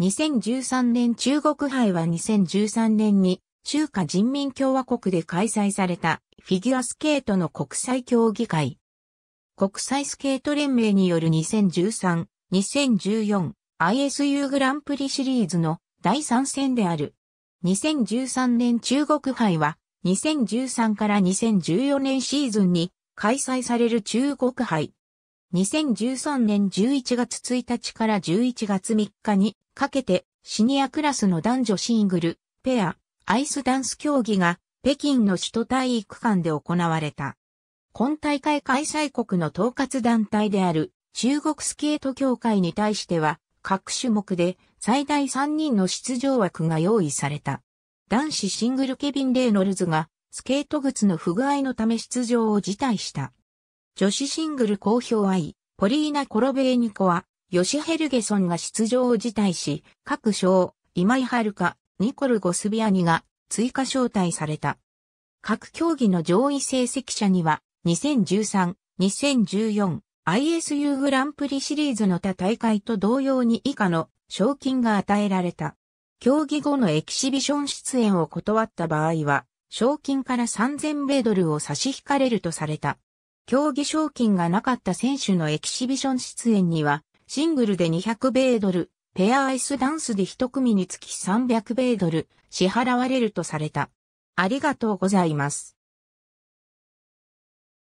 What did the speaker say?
2013年中国杯は2013年に中華人民共和国で開催されたフィギュアスケートの国際競技会。国際スケート連盟による2013、2014 ISU グランプリシリーズの第3戦である。2013年中国杯は2013から2014年シーズンに開催される中国杯。2013年11月1日から11月3日にかけてシニアクラスの男女シングル、ペア、アイスダンス競技が北京の首都体育館で行われた。今大会開催国の統括団体である中国スケート協会に対しては各種目で最大3人の出場枠が用意された。男子シングルケビン・レイノルズがスケート靴の不具合のため出場を辞退した。女子シングル好評愛、ポリーナ・コロベーニコは、ヨシ・ヘルゲソンが出場を辞退し、各賞、今井遥、ニコル・ゴスビアニが追加招待された。各競技の上位成績者には、2013、2014、ISU グランプリシリーズの他大会と同様に以下の賞金が与えられた。競技後のエキシビション出演を断った場合は、賞金から3000米ドルを差し引かれるとされた。競技賞金がなかった選手のエキシビション出演には、シングルで200米ドル、ペアアイスダンスで一組につき300米ドル支払われるとされた。ありがとうございます。